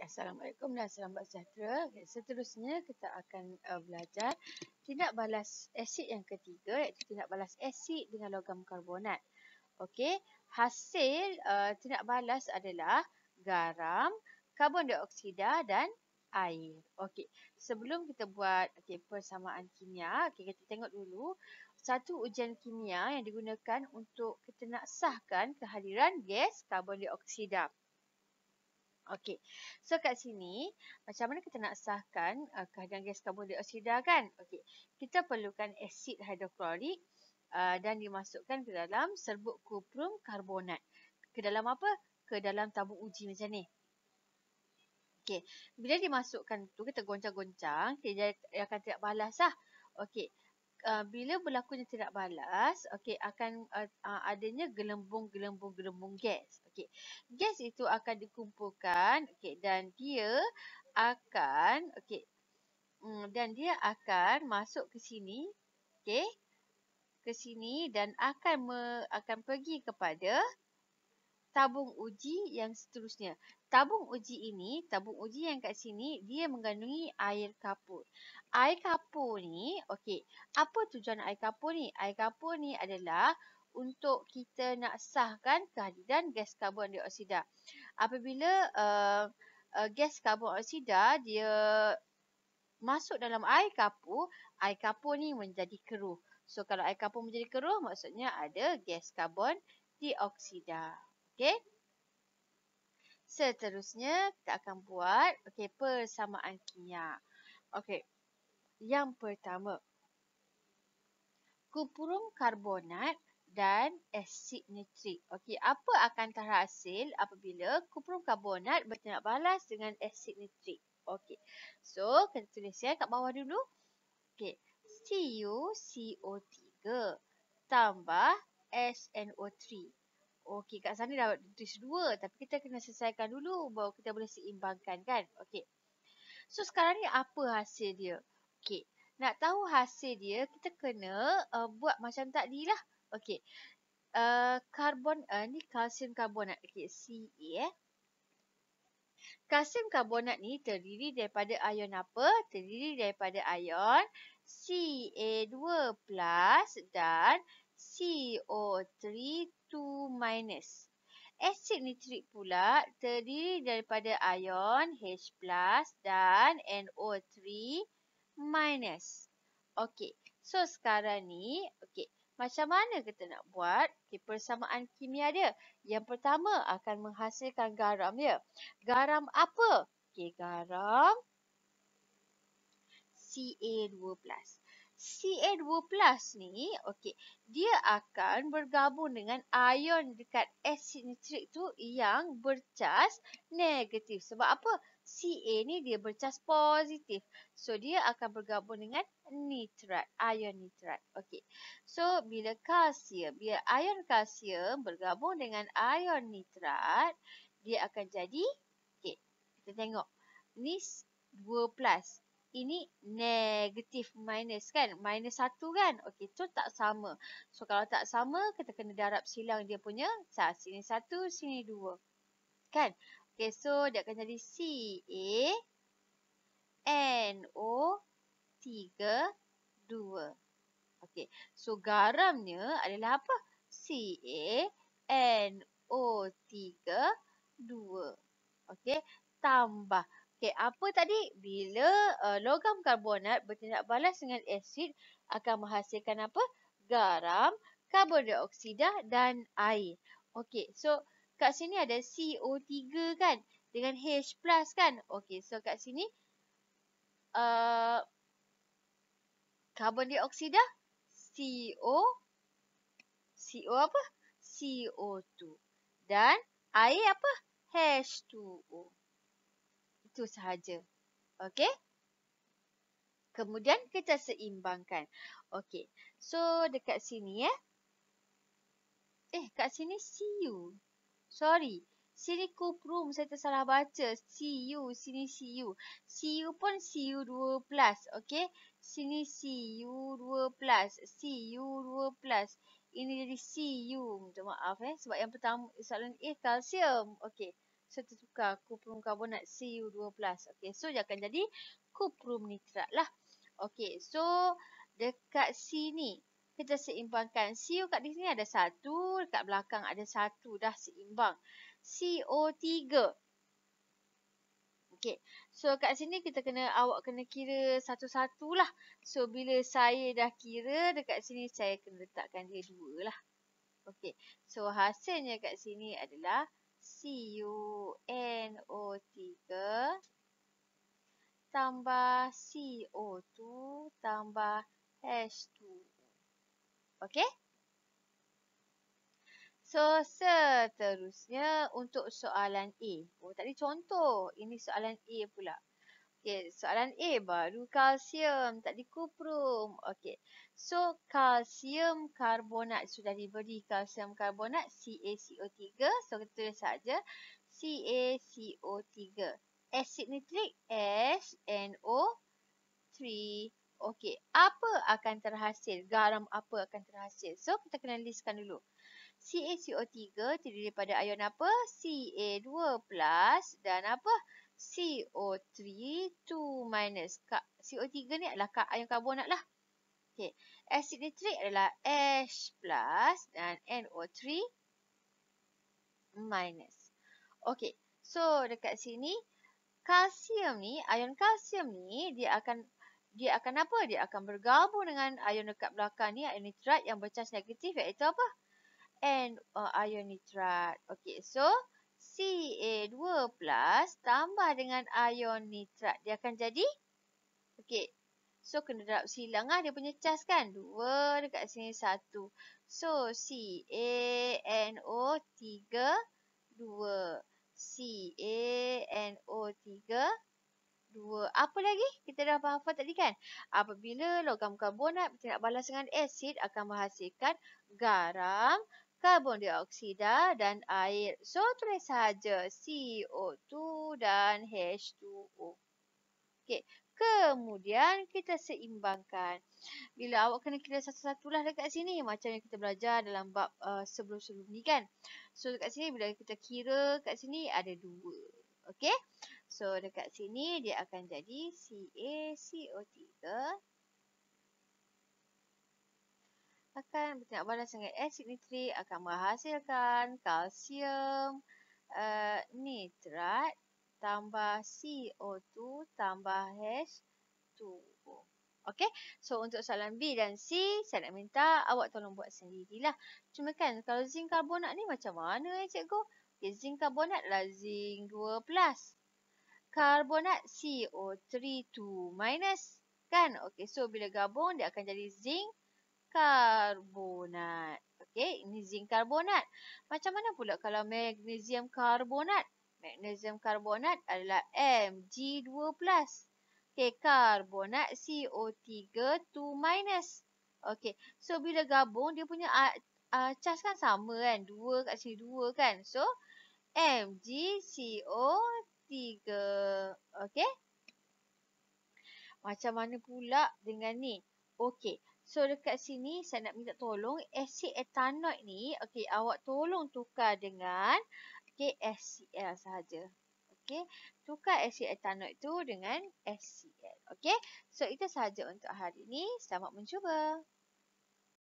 Assalamualaikum dan salam sejahtera. Okay, seterusnya kita akan uh, belajar tindak balas asid yang ketiga iaitu tindak balas asid dengan logam karbonat. Okey, hasil uh, tindak balas adalah garam, karbon dioksida dan air. Okey, sebelum kita buat okey persamaan kimia, okey kita tengok dulu satu ujian kimia yang digunakan untuk kita nak sahkan kehadiran gas karbon dioksida. Okey. So kat sini, macam mana kita nak sahkan uh, kehadiran gas karbon dioksida kan? Okey. Kita perlukan asid hidroklorik uh, dan dimasukkan ke dalam serbuk kuprum karbonat. Ke dalam apa? Ke dalam tabung uji macam ni. Okey. Bila dimasukkan tu, kita goncang-goncang, dia akan tidak balas lah. Okey. Uh, bila berlakunya tidak balas, okey akan uh, uh, adanya gelembung-gelembung-gelembung gas. Okey. Gas itu akan dikumpulkan, okey dan dia akan okey um, mm, dan dia akan masuk ke sini, okey. Ke sini dan akan me, akan pergi kepada tabung uji yang seterusnya. Tabung uji ini, tabung uji yang kat sini, dia mengandungi air kapur. Air kapur ni, okey, apa tujuan air kapur ni? Air kapur ni adalah untuk kita nak sahkan kehadiran gas karbon dioksida. Apabila uh, uh, gas karbon dioksida, dia masuk dalam air kapur, air kapur ni menjadi keruh. So, kalau air kapur menjadi keruh, maksudnya ada gas karbon dioksida. Okey. Seterusnya, kita akan buat okay, persamaan kimia. Okey. Yang pertama. Kupurung karbonat dan asid nitrik. Okey, apa akan terhasil apabila kupurung karbonat bertindak balas dengan asid nitrik? Okey. So, kita tulis ya kat bawah dulu. Okey. CuCO3 tambah SNO3 okey kat sana dah dosis dua, tapi kita kena selesaikan dulu baru kita boleh seimbangkan kan. Okey. So sekarang ni apa hasil dia? Okey. Nak tahu hasil dia, kita kena uh, buat macam tadi lah. Okey. Uh, karbon, uh, uh, ni kalsium karbonat. Okey, CA e, eh. Kalsium karbonat ni terdiri daripada ion apa? Terdiri daripada ion CA2 dan CO3 minus. Asid nitrik pula terdiri daripada ion H plus dan NO3 minus. Okey, so sekarang ni, okey, macam mana kita nak buat okay, persamaan kimia dia? Yang pertama akan menghasilkan garam dia. Garam apa? Okey, garam CA12. CA2+ ni okey dia akan bergabung dengan ion dekat asid nitrik tu yang bercas negatif sebab apa CA ni dia bercas positif so dia akan bergabung dengan nitrat ion nitrat okey so bila kalsium bila ion kalsium bergabung dengan ion nitrat dia akan jadi okey kita tengok ni 2+ ini negatif minus kan. Minus satu kan. Okey, tu tak sama. So, kalau tak sama, kita kena darab silang dia punya. So, sini satu, sini dua. Kan? Okey, so dia akan jadi C, A, N, O, tiga, dua. Okey, so garamnya adalah apa? C, A, N, O, tiga, dua. Okey, tambah. Okey, apa tadi? Bila uh, logam karbonat bertindak balas dengan asid akan menghasilkan apa? Garam, karbon dioksida dan air. Okey, so kat sini ada CO3 kan? Dengan H plus kan? Okey, so kat sini uh, eh, karbon dioksida CO CO apa? CO2 dan air apa? H2O itu sahaja. Okey? Kemudian kita seimbangkan. Okey. So dekat sini eh. Eh kat sini CU. Sorry. Sini kuprum saya tersalah baca. CU. Sini CU. CU pun CU2+. Okey. Sini CU2+. CU2+. Ini jadi CU. Minta maaf eh. Sebab yang pertama soalan A kalsium. Okey saya tertukar cuprum karbonat Cu12. Okey, so dia akan jadi kuprum nitrat lah. Okey, so dekat sini kita seimbangkan Cu kat sini ada satu, dekat belakang ada satu dah seimbang. CO3. Okey. So kat sini kita kena awak kena kira satu-satulah. So bila saya dah kira dekat sini saya kena letakkan dia dua lah. Okey. So hasilnya kat sini adalah 2. CuNO3 tambah CO2 tambah H2O. Okey? So, seterusnya untuk soalan A. Oh, tadi contoh. Ini soalan A pula. Okey, soalan A baru kalsium tak di kuprum. Okey. So kalsium karbonat sudah diberi kalsium karbonat CaCO3. So kita tulis saja CaCO3. Asid nitrik SNO3. Okey, apa akan terhasil? Garam apa akan terhasil? So kita kena listkan dulu. CaCO3 terdiri daripada ion apa? Ca2+ dan apa? CO3 2 minus Ka CO3 ni adalah kaion karbonat lah. Okay. Acid nitrik adalah H plus dan NO3 minus. Okay. So, dekat sini, kalsium ni, ion kalsium ni, dia akan dia akan apa? Dia akan bergabung dengan ion dekat belakang ni, ion nitrat yang bercas negatif iaitu apa? N, uh, ion nitrat. Okay. So, CA2 plus tambah dengan ion nitrat. Dia akan jadi? Okey. So, kena darab silang lah. Dia punya cas kan? dua dekat sini satu So, CANO3, dua CANO3, dua Apa lagi? Kita dah faham tadi kan? Apabila logam karbonat kita nak balas dengan asid akan menghasilkan garam karbon dioksida dan air. So, tulis sahaja CO2 dan H2O. Okey. Kemudian, kita seimbangkan. Bila awak kena kira satu-satulah dekat sini. Macam yang kita belajar dalam bab uh, sebelum-sebelum ni kan. So, dekat sini bila kita kira dekat sini ada dua. Okey. So, dekat sini dia akan jadi CaCO3 akan bertindak balas dengan asid eh, nitrik akan menghasilkan kalsium uh, nitrat tambah CO2 tambah H2O. Okey, so untuk soalan B dan C, saya nak minta awak tolong buat sendiri lah. Cuma kan kalau zinc karbonat ni macam mana eh cikgu? Okay, zinc karbonat adalah zinc 2 plus. Karbonat CO3 2 minus. Kan? Okey, so bila gabung dia akan jadi zinc karbonat. Okey, ini zinc karbonat. Macam mana pula kalau magnesium karbonat? Magnesium karbonat adalah mg 2 Okey, karbonat CO3 2 minus. Okey, so bila gabung dia punya uh, charge kan sama kan? dua kat sini dua kan? So, MgCO3. Okey. Macam mana pula dengan ni? Okey. So dekat sini saya nak minta tolong asid etanoid ni okey awak tolong tukar dengan okey HCl sahaja. Okey, tukar asid etanoid tu dengan HCl. Okey. So itu sahaja untuk hari ini. Selamat mencuba.